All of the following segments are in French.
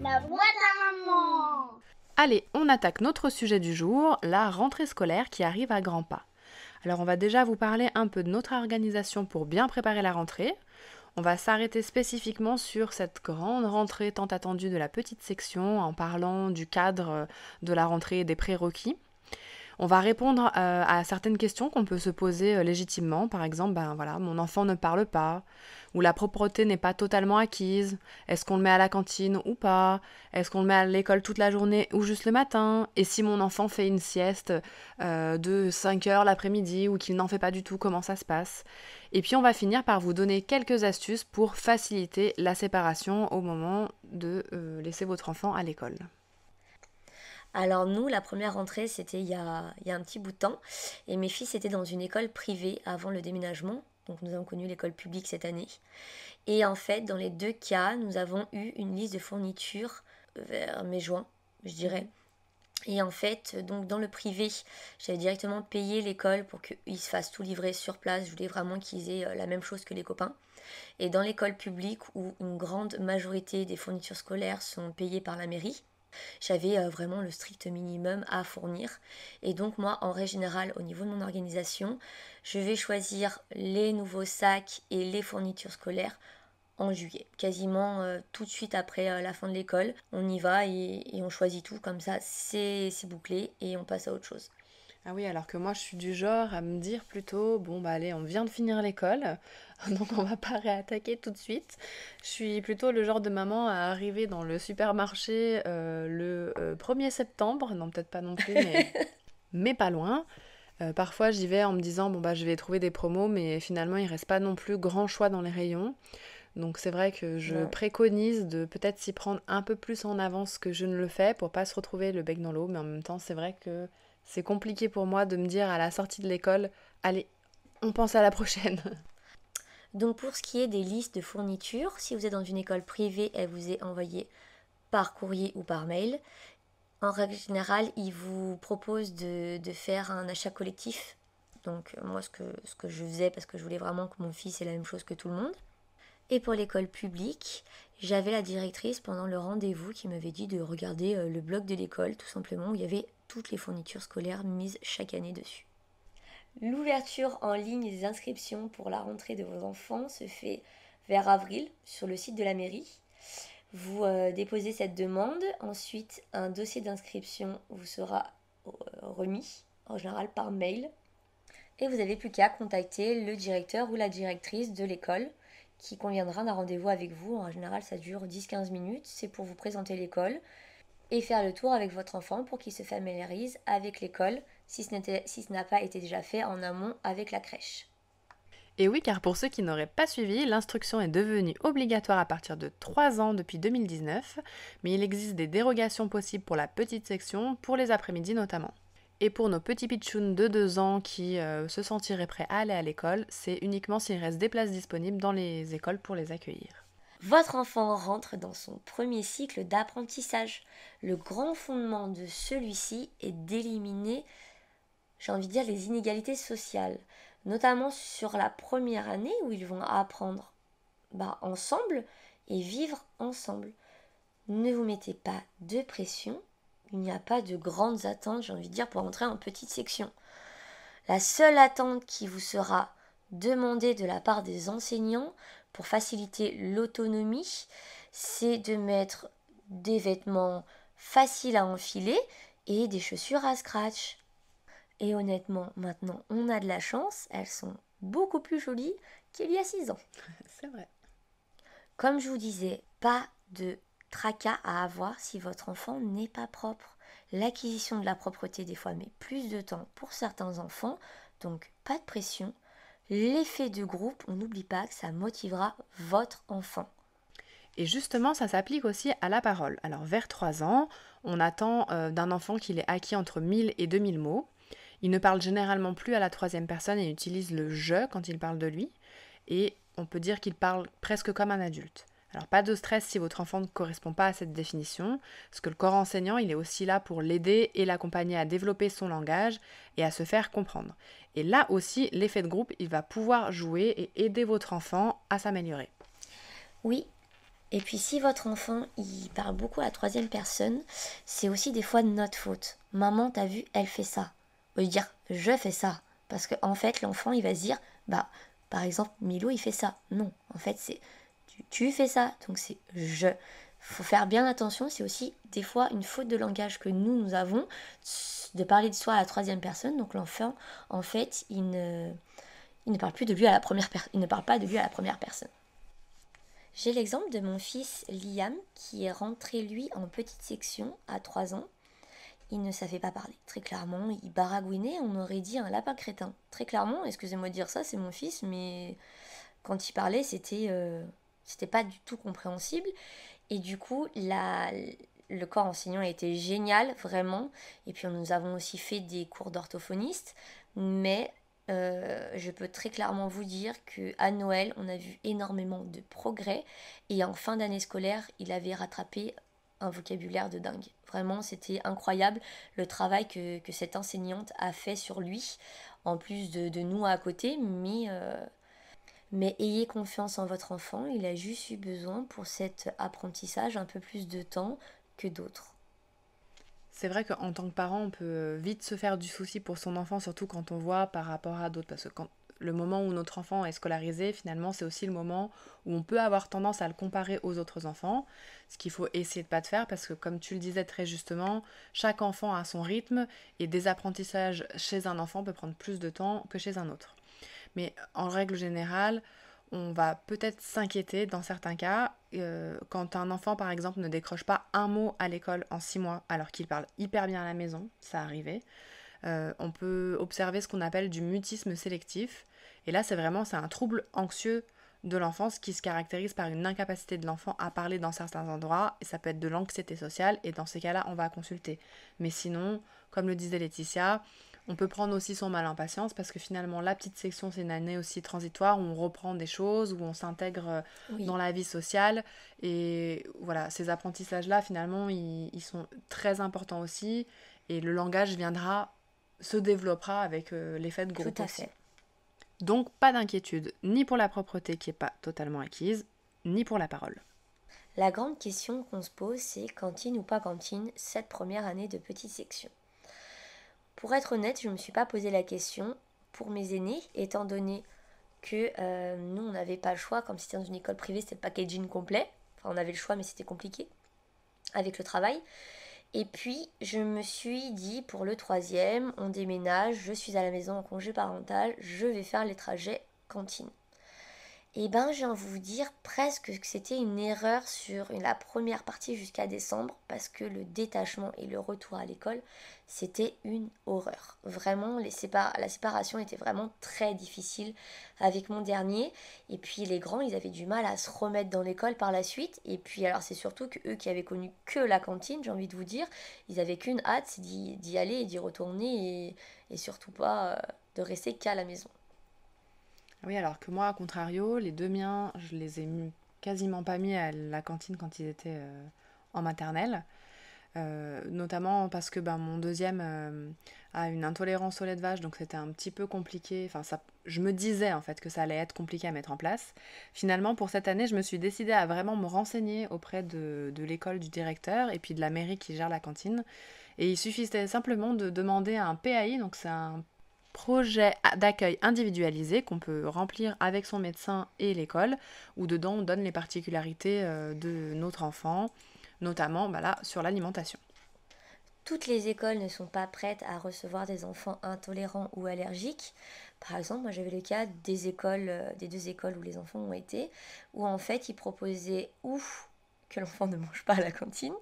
La de maman Allez, on attaque notre sujet du jour, la rentrée scolaire qui arrive à grands pas. Alors on va déjà vous parler un peu de notre organisation pour bien préparer la rentrée. On va s'arrêter spécifiquement sur cette grande rentrée tant attendue de la petite section en parlant du cadre de la rentrée et des prérequis. On va répondre euh, à certaines questions qu'on peut se poser euh, légitimement, par exemple, ben voilà, mon enfant ne parle pas, ou la propreté n'est pas totalement acquise, est-ce qu'on le met à la cantine ou pas, est-ce qu'on le met à l'école toute la journée ou juste le matin, et si mon enfant fait une sieste euh, de 5 heures l'après-midi ou qu'il n'en fait pas du tout, comment ça se passe. Et puis on va finir par vous donner quelques astuces pour faciliter la séparation au moment de laisser votre enfant à l'école. Alors nous, la première rentrée, c'était il, y a un petit bout de temps, et mes fils étaient dans une école privée avant le déménagement. Donc nous avons connu l'école publique cette année. Et en fait, dans les deux cas, nous avons eu une liste de fournitures euh, vers mai-juin, je dirais. Et en fait, donc dans le privé, j'avais directement payé l'école pour qu'ils se fassent tout livrer sur place. Je voulais vraiment qu'ils aient euh, la même chose que les copains. Et dans l'école publique, où une grande majorité des fournitures scolaires sont payées par la mairie, j'avais euh, vraiment le strict minimum à fournir. Et donc moi, en règle générale, au niveau de mon organisation, je vais choisir les nouveaux sacs et les fournitures scolaires en juillet, quasiment euh, tout de suite après euh, la fin de l'école. On y va et, et, on choisit tout, comme ça c'est bouclé et on passe à autre chose. Ah oui, alors que moi je suis du genre à me dire plutôt bon bah allez, on vient de finir l'école, donc on va pas réattaquer tout de suite. Je suis plutôt le genre de maman à arriver dans le supermarché euh, le 1er euh, septembre, non peut-être pas non plus, mais, pas loin. Euh, parfois j'y vais en me disant bon bah je vais trouver des promos, mais finalement il reste pas non plus grand choix dans les rayons. Donc c'est vrai que je préconise de peut-être s'y prendre un peu plus en avance que je ne le fais pour pas se retrouver le bec dans l'eau, mais en même temps c'est vrai que c'est compliqué pour moi de me dire à la sortie de l'école, allez, on pense à la prochaine. Donc pour ce qui est des listes de fournitures, si vous êtes dans une école privée, elle vous est envoyée par courrier ou par mail. En règle générale, ils vous proposent de, faire un achat collectif. Donc moi, ce que, ce que je faisais, parce que je voulais vraiment que mon fils ait la même chose que tout le monde. Et pour l'école publique, j'avais la directrice pendant le rendez-vous qui m'avait dit de regarder euh, le blog de l'école, tout simplement, où il y avait toutes les fournitures scolaires mises chaque année dessus. L'ouverture en ligne des inscriptions pour la rentrée de vos enfants se fait vers avril sur le site de la mairie. Vous euh, déposez cette demande, ensuite un dossier d'inscription vous sera euh, remis, en général par mail, et vous n'avez plus qu'à contacter le directeur ou la directrice de l'école qui conviendra d'un rendez-vous avec vous. En général, ça dure 10-15 minutes, c'est pour vous présenter l'école, et faire le tour avec votre enfant pour qu'il se familiarise avec l'école si ce, n'a pas été déjà fait en amont avec la crèche. Et oui, car pour ceux qui n'auraient pas suivi, l'instruction est devenue obligatoire à partir de 3 ans depuis 2019, mais il existe des dérogations possibles pour la petite section, pour les après-midi notamment. Et pour nos petits pitchouns de 2 ans qui euh, se sentiraient prêts à aller à l'école, c'est uniquement s'il reste des places disponibles dans les écoles pour les accueillir votre enfant rentre dans son premier cycle d'apprentissage. Le grand fondement de celui-ci est d'éliminer, j'ai envie de dire, les inégalités sociales, notamment sur la première année où ils vont apprendre bah, ensemble et vivre ensemble. Ne vous mettez pas de pression, il n'y a pas de grandes attentes, j'ai envie de dire, pour entrer en petite section. La seule attente qui vous sera demandée de la part des enseignants pour faciliter l'autonomie, c'est de mettre des vêtements faciles à enfiler et des chaussures à scratch. Et honnêtement, maintenant, on a de la chance, elles sont beaucoup plus jolies qu'il y a six ans. C'est vrai. Comme je vous disais, pas de tracas à avoir si votre enfant n'est pas propre. L'acquisition de la propreté des fois met plus de temps pour certains enfants, donc pas de pression, l'effet de groupe, on n'oublie pas que ça motivera votre enfant. Et justement, ça s'applique aussi à la parole. Alors vers 3 ans, on attend euh, d'un enfant qu'il ait acquis entre 1000 et 2000 mots. Il ne parle généralement plus à la troisième personne et utilise le je quand il parle de lui. Et on peut dire qu'il parle presque comme un adulte. Alors pas de stress si votre enfant ne correspond pas à cette définition, parce que le corps enseignant, il est aussi là pour l'aider et l'accompagner à développer son langage et à se faire comprendre. Et là aussi, l'effet de groupe, il va pouvoir jouer et aider votre enfant à s'améliorer. Oui. Et puis si votre enfant, il parle beaucoup à la troisième personne, c'est aussi des fois de notre faute. Maman, t'as vu, elle fait ça. Au dire je fais ça. Parce qu'en en fait, l'enfant, il va se dire, bah, par exemple, Milo, il fait ça. Non, en fait, c'est tu fais ça, donc c'est je. Faut faire bien attention, c'est aussi des fois une faute de langage que nous, nous avons, de parler de soi à la troisième personne. Donc l'enfant, en fait, il ne, il ne parle plus de lui à la première personne, il ne parle pas de lui à la première personne. J'ai l'exemple de mon fils Liam qui est rentré lui en petite section à 3 ans. Il ne savait pas parler, très clairement. Il baragouinait, on aurait dit un lapin crétin. Très clairement, excusez-moi de dire ça, c'est mon fils, mais quand il parlait, c'était euh, c'était pas du tout compréhensible. Et du coup, la, le corps enseignant a été génial, vraiment. Et puis nous avons aussi fait des cours d'orthophoniste. Mais euh, je peux très clairement vous dire qu'à Noël, on a vu énormément de progrès. Et en fin d'année scolaire, il avait rattrapé un vocabulaire de dingue. Vraiment, c'était incroyable le travail que, cette enseignante a fait sur lui, en plus de, nous à côté. Mais euh, mais ayez confiance en votre enfant, il a juste eu besoin pour cet apprentissage un peu plus de temps que d'autres. C'est vrai qu'en tant que parent, on peut euh, vite se faire du souci pour son enfant, surtout quand on voit par rapport à d'autres, parce que le moment où notre enfant est scolarisé, finalement, c'est aussi le moment où on peut avoir tendance à le comparer aux autres enfants, ce qu'il faut essayer de ne pas de faire parce que comme tu le disais très justement, chaque enfant a son rythme et des apprentissages chez un enfant peut prendre plus de temps que chez un autre. Mais euh, en règle générale, on va peut-être s'inquiéter dans certains cas euh, quand un enfant par exemple ne décroche pas un mot à l'école en six mois alors qu'il parle hyper bien à la maison, ça arrivait. Euh, on peut observer ce qu'on appelle du mutisme sélectif et là c'est vraiment c'est un trouble anxieux de l'enfance qui se caractérise par une incapacité de l'enfant à parler dans certains endroits et ça peut être de l'anxiété sociale et dans ces cas-là on va consulter. Mais sinon, comme le disait Laetitia, on peut prendre aussi son mal en patience parce que finalement la petite section c'est une année aussi transitoire où on reprend des choses, où on s'intègre euh, dans la vie sociale. Et voilà, ces apprentissages-là finalement ils, sont très importants aussi. Et le langage viendra, se développera avec les euh, l'effet de groupe. Tout à fait. Donc pas d'inquiétude, ni pour la propreté qui n'est pas totalement acquise, ni pour la parole. La grande question qu'on se pose, c'est cantine ou pas cantine cette première année de petite section. Pour être honnête, je ne me suis pas posé la question pour mes aînés, étant donné que euh, nous, on n'avait pas le choix, comme si c'était dans une école privée, c'était le packaging complet. Enfin, on avait le choix, mais c'était compliqué avec le travail. Et puis, je me suis dit, pour le troisième, on déménage, je suis à la maison en congé parental, je vais faire les trajets cantine eh ben, j'ai envie de vous dire presque que c'était une erreur sur la première partie jusqu'à décembre, parce que le détachement et le retour à l'école, c'était une horreur. Vraiment, la séparation était vraiment très difficile avec mon dernier. Et puis les grands, ils avaient du mal à se remettre dans l'école par la suite. Et puis alors, c'est surtout qu'eux qui avaient connu que la cantine, j'ai envie de vous dire, ils avaient qu'une hâte d'y aller et d'y retourner, et surtout pas euh, de rester qu'à la maison. Oui, alors que moi, à contrario, les deux miens, je les ai quasiment pas mis à la cantine quand ils étaient euh, en maternelle. Euh, notamment parce que ben, mon deuxième euh, a une intolérance au lait de vache, donc c'était un petit peu compliqué. Enfin, ça, je me disais en fait que ça allait être compliqué à mettre en place. Finalement, pour cette année, je me suis décidée à vraiment me renseigner auprès de, l'école du directeur et puis de la mairie qui gère la cantine. Et il suffisait simplement de demander un PAI, donc c'est un projet d'accueil individualisé qu'on peut remplir avec son médecin et l'école, où dedans on donne les particularités euh, de notre enfant, notamment bah sur l'alimentation. Toutes les écoles ne sont pas prêtes à recevoir des enfants intolérants ou allergiques. Par exemple, moi j'avais le cas des écoles, euh, des deux écoles où les enfants ont été, où en fait ils proposaient ou que l'enfant ne mange pas à la cantine,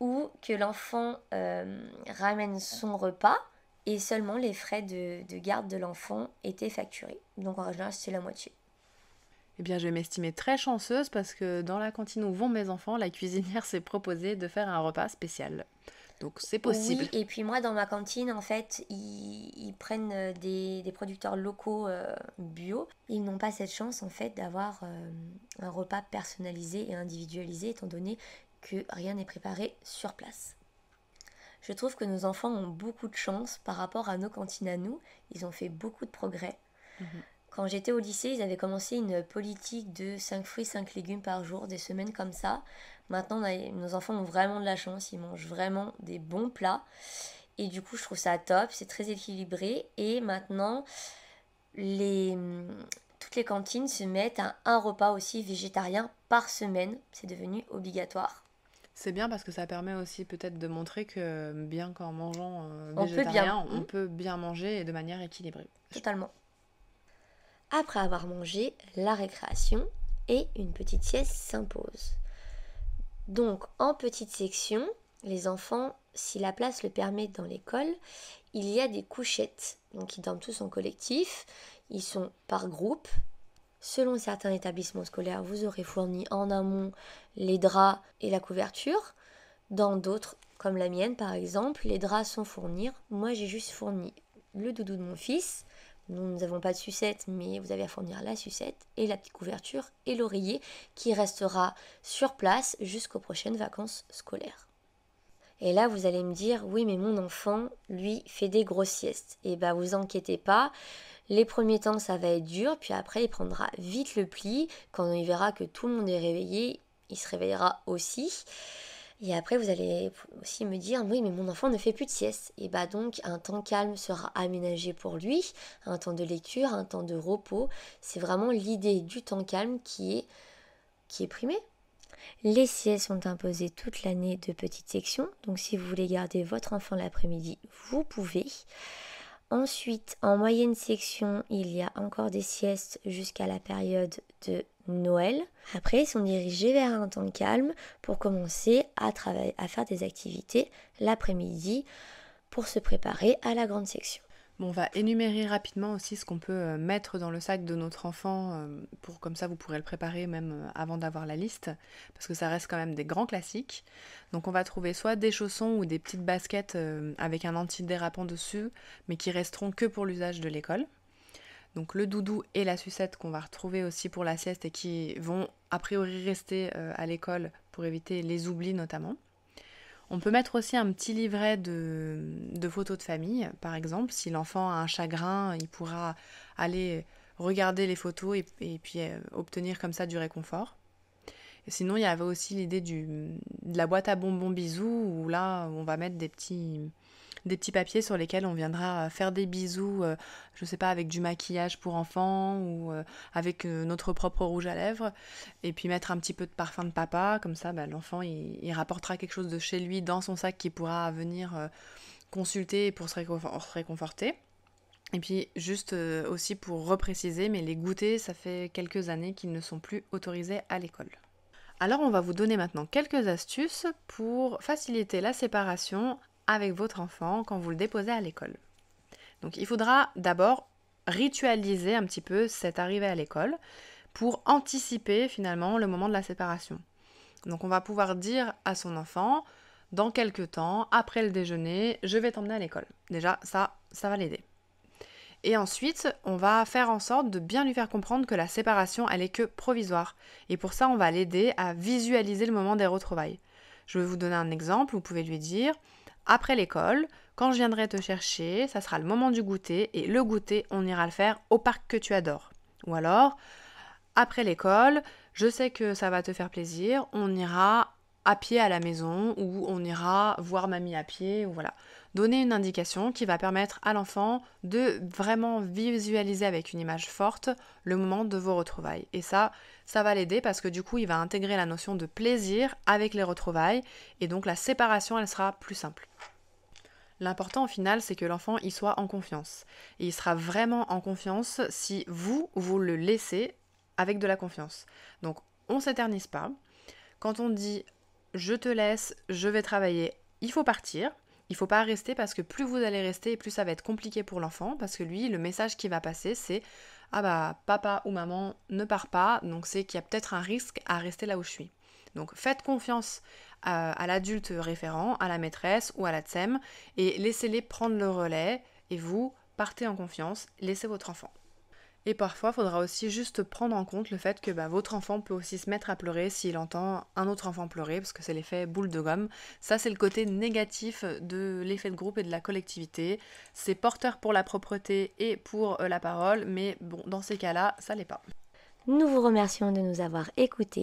ou que l'enfant euh, ramène son repas et seulement les frais de, garde de l'enfant étaient facturés. Donc en général, c'est la moitié. Eh bien, je vais m'estimer très chanceuse parce que dans la cantine où vont mes enfants, la cuisinière s'est proposée de faire un repas spécial. Donc c'est possible. et puis moi, dans ma cantine, en fait, ils, prennent euh, des, producteurs locaux euh, bio. Ils n'ont pas cette chance, en fait, d'avoir euh, un repas personnalisé et individualisé, étant donné que rien n'est préparé sur place. Je trouve que nos enfants ont beaucoup de chance par rapport à nos cantines à nous. Ils ont fait beaucoup de progrès. Mhm. Quand j'étais au lycée, ils avaient commencé une politique de 5 fruits, 5 légumes par jour, des semaines comme ça. Maintenant, nos enfants ont vraiment de la chance, ils mangent vraiment des bons plats. Et du coup, je trouve ça top, c'est très équilibré. Et maintenant, toutes les cantines se mettent à un repas aussi végétarien par semaine. C'est devenu obligatoire. C'est bien parce que ça permet aussi peut-être de montrer que bien qu'en mangeant euh, on végétarien, bien. on mm. peut bien manger de manière équilibrée. Totalement. Après avoir mangé, la récréation et une petite sieste s'impose Donc en petite section, les enfants, si la place le permet dans l'école, il y a des couchettes. Donc ils dorment tous en collectif, ils sont par groupe, Selon certains établissements scolaires, vous aurez fourni en amont les draps et la couverture. Dans d'autres, comme la mienne par exemple, les draps sont fournis. Moi, j'ai juste fourni le doudou de mon fils. Nous n'avons pas de sucette, mais vous avez à fournir la sucette et la petite couverture et l'oreiller qui restera sur place jusqu'aux prochaines vacances scolaires. Et là, vous allez me dire, oui, mais mon enfant, lui, fait des grosses siestes. Et eh bien, vous inquiétez pas, les premiers temps, ça va être dur, puis après, il prendra vite le pli. Quand il verra que tout le monde est réveillé, il se réveillera aussi. Et après, vous allez aussi me dire, oui, mais mon enfant ne fait plus de sieste. Et bah donc, un temps calme sera aménagé pour lui, un temps de lecture, un temps de repos. C'est vraiment l'idée du temps calme qui est, qui est primée. Les siestes sont imposées toute l'année de petites sections. Donc, si vous voulez garder votre enfant l'après-midi, vous pouvez. Ensuite, en moyenne section, il y a encore des siestes jusqu'à la période de Noël. Après, ils sont dirigés vers un temps calme pour commencer à, à faire des activités l'après-midi pour se préparer à la grande section on va énumérer rapidement aussi ce qu'on peut euh, mettre dans le sac de notre enfant euh, pour comme ça vous pourrez le préparer même euh, avant d'avoir la liste parce que ça reste quand même des grands classiques. Donc on va trouver soit des chaussons ou des petites baskets avec un antidérapant dessus mais qui resteront que pour l'usage de l'école. Donc le doudou et la sucette qu'on va retrouver aussi pour la sieste et qui vont a priori rester à l'école pour éviter les oublis notamment. On peut mettre aussi un petit livret de, photos de famille, par exemple. Si l'enfant a un chagrin, il pourra aller regarder les photos et, puis euh, obtenir comme ça du réconfort. sinon, il y avait aussi l'idée de la boîte à bonbons bisous, où là, on va mettre des petits, des petits papiers sur lesquels on viendra euh, faire des bisous, je euh, je sais pas, avec du maquillage pour enfants ou euh, avec notre propre rouge à lèvres, et puis mettre un petit peu de parfum de papa, comme ça bah, l'enfant il, rapportera quelque chose de chez lui dans son sac qui pourra venir consulter pour se réconforter. Et puis juste aussi pour repréciser, mais les goûters, ça fait quelques années qu'ils ne sont plus autorisés à l'école. Alors on va vous donner maintenant quelques astuces pour faciliter la séparation avec votre enfant quand vous le déposez à l'école. Donc il faudra d'abord ritualiser un petit peu cette arrivée à l'école pour anticiper finalement le moment de la séparation. Donc on va pouvoir dire à son enfant, dans quelques temps, après le déjeuner, je vais t'emmener à l'école. Déjà, ça, ça va l'aider. Et ensuite, on va faire en sorte de bien lui faire comprendre que la séparation, elle est que provisoire. Et pour ça, on va l'aider à visualiser le moment des retrouvailles. Je vais vous donner un exemple, vous pouvez lui dire, après l'école, quand je viendrai te chercher, ça sera le moment du goûter et le goûter, on ira le faire au parc que tu adores. Ou alors, après l'école, je sais que ça va te faire plaisir, on ira à pied à la maison ou on ira voir mamie à pied ou voilà. Donner une indication qui va permettre à l'enfant de vraiment visualiser avec une image forte le moment de vos retrouvailles. Et ça, ça va l'aider parce que du coup, il va intégrer la notion de plaisir avec les retrouvailles et donc la séparation, elle sera plus simple. L'important au final, c'est que l'enfant y soit en confiance. Et il sera vraiment en confiance si vous, vous le laissez avec de la confiance. Donc on ne s'éternise pas. Quand on dit je te laisse, je vais travailler, il faut partir. Il ne faut pas rester parce que plus vous allez rester, plus ça va être compliqué pour l'enfant parce que lui, le message qui va passer, c'est ah bah papa ou maman ne part pas, donc c'est qu'il y a peut-être un risque à rester là où je suis. Donc faites confiance à, l'adulte référent, à la maîtresse ou à la TSEM et laissez-les prendre le relais et vous partez en confiance, laissez votre enfant. Et parfois, il faudra aussi juste prendre en compte le fait que bah, votre enfant peut aussi se mettre à pleurer s'il entend un autre enfant pleurer, parce que c'est l'effet boule de gomme. Ça, c'est le côté négatif de l'effet de groupe et de la collectivité. C'est porteur pour la propreté et pour euh, la parole, mais bon, dans ces cas-là, ça l'est pas. Nous vous remercions de nous avoir écoutés.